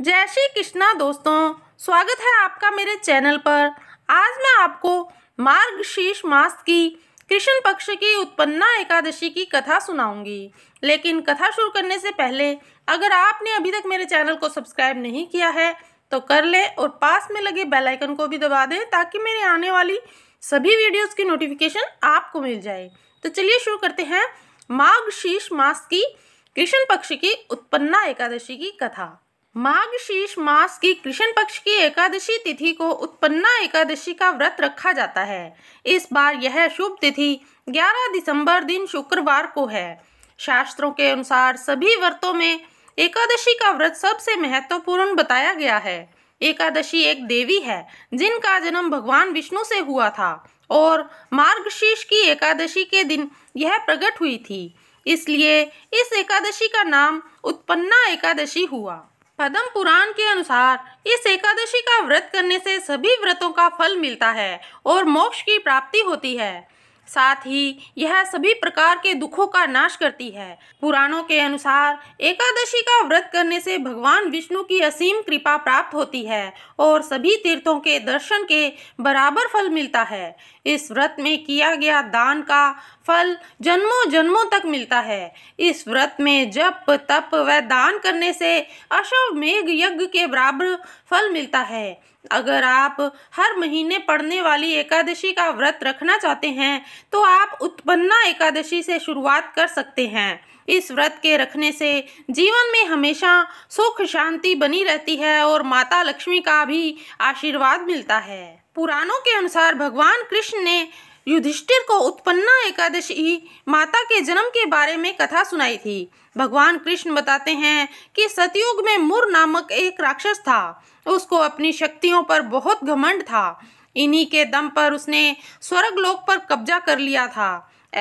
जय श्री कृष्णा दोस्तों स्वागत है आपका मेरे चैनल पर आज मैं आपको मार्ग शीर्ष मास की कृष्ण पक्ष की उत्पन्ना एकादशी की कथा सुनाऊंगी लेकिन कथा शुरू करने से पहले अगर आपने अभी तक मेरे चैनल को सब्सक्राइब नहीं किया है तो कर लें और पास में लगे बेल आइकन को भी दबा दें ताकि मेरे आने वाली सभी वीडियोस की नोटिफिकेशन आपको मिल जाए तो चलिए शुरू करते हैं माघ शीर्ष मास की कृष्ण पक्ष की उत्पन्ना एकादशी की कथा माघ शीर्ष मास की कृष्ण पक्ष की एकादशी तिथि को उत्पन्ना एकादशी का व्रत रखा जाता है इस बार यह शुभ तिथि 11 दिसंबर दिन शुक्रवार को है शास्त्रों के अनुसार सभी व्रतों में एकादशी का व्रत सबसे महत्वपूर्ण बताया गया है एकादशी एक देवी है जिनका जन्म भगवान विष्णु से हुआ था और मार्गशीर्ष की एकादशी के दिन यह प्रकट हुई थी इसलिए इस एकादशी का नाम उत्पन्ना एकादशी हुआ पद्म पुराण के अनुसार इस एकादशी का व्रत करने से सभी व्रतों का फल मिलता है और मोक्ष की प्राप्ति होती है साथ ही यह सभी प्रकार के दुखों का नाश करती है पुराणों के अनुसार एकादशी का व्रत करने से भगवान विष्णु की असीम कृपा प्राप्त होती है और सभी तीर्थों के दर्शन के बराबर फल मिलता है इस व्रत में किया गया दान का फल जन्मों जन्मों तक मिलता है इस व्रत में जप तप व दान करने से अशव मेघ यज्ञ के बराबर फल मिलता है अगर आप हर महीने पड़ने वाली एकादशी का व्रत रखना चाहते हैं तो आप उत्पन्ना एकादशी से शुरुआत कर सकते हैं इस व्रत के रखने से जीवन में हमेशा सुख शांति बनी रहती है और माता लक्ष्मी का भी आशीर्वाद मिलता है पुराणों के अनुसार भगवान कृष्ण ने युधिष्ठिर को उत्पन्ना एकादशी माता के जन्म के बारे में कथा सुनाई थी भगवान कृष्ण बताते हैं कि सतयुग में मुर नामक एक राक्षस था उसको अपनी शक्तियों पर बहुत घमंड था इन्हीं के दम पर उसने स्वर्गलोक पर कब्जा कर लिया था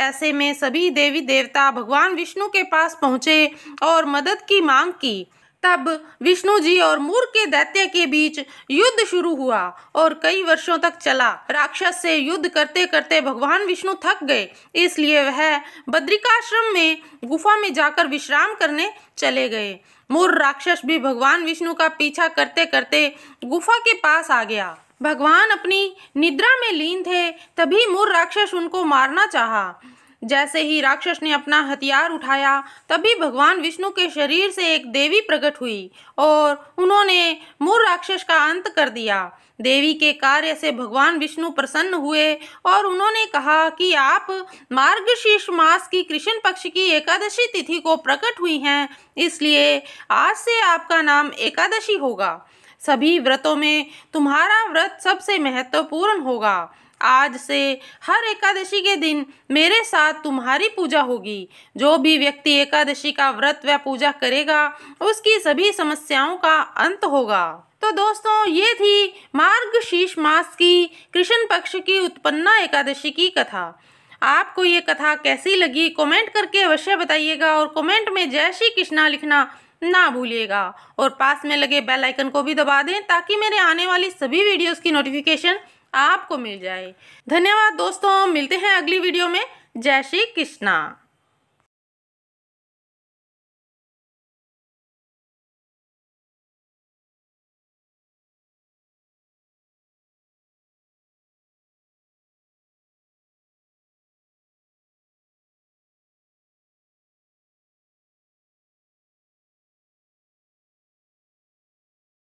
ऐसे में सभी देवी देवता भगवान विष्णु के पास पहुंचे और मदद की मांग की तब विष्णु जी और मूर के दैत्य के बीच युद्ध शुरू हुआ और कई वर्षों तक चला राक्षस से युद्ध करते करते भगवान विष्णु थक गए इसलिए वह बद्रिकाश्रम में गुफा में जाकर विश्राम करने चले गए मूर राक्षस भी भगवान विष्णु का पीछा करते करते गुफा के पास आ गया भगवान अपनी निद्रा में लीन थे तभी मूर राक्षस उनको मारना चाहा जैसे ही राक्षस ने अपना हथियार उठाया तभी भगवान विष्णु के शरीर से एक देवी प्रकट हुई और उन्होंने मूर राक्षस का अंत कर दिया देवी के कार्य से भगवान विष्णु प्रसन्न हुए और उन्होंने कहा कि आप मार्गशीर्ष मास की कृष्ण पक्ष की एकादशी तिथि को प्रकट हुई हैं इसलिए आज से आपका नाम एकादशी होगा सभी व्रतों में तुम्हारा व्रत सबसे महत्वपूर्ण होगा आज से हर एकादशी के दिन मेरे साथ तुम्हारी पूजा होगी जो भी व्यक्ति एकादशी का व्रत व पूजा करेगा उसकी सभी समस्याओं का अंत होगा तो दोस्तों ये थी मार्ग शीर्ष मास की कृष्ण पक्ष की उत्पन्ना एकादशी की कथा आपको ये कथा कैसी लगी कमेंट करके अवश्य बताइएगा और कमेंट में जय श्री कृष्णा लिखना ना भूलिएगा और पास में लगे बेल आइकन को भी दबा दें ताकि मेरे आने वाली सभी वीडियोस की नोटिफिकेशन आपको मिल जाए धन्यवाद दोस्तों मिलते हैं अगली वीडियो में जय श्री कृष्णा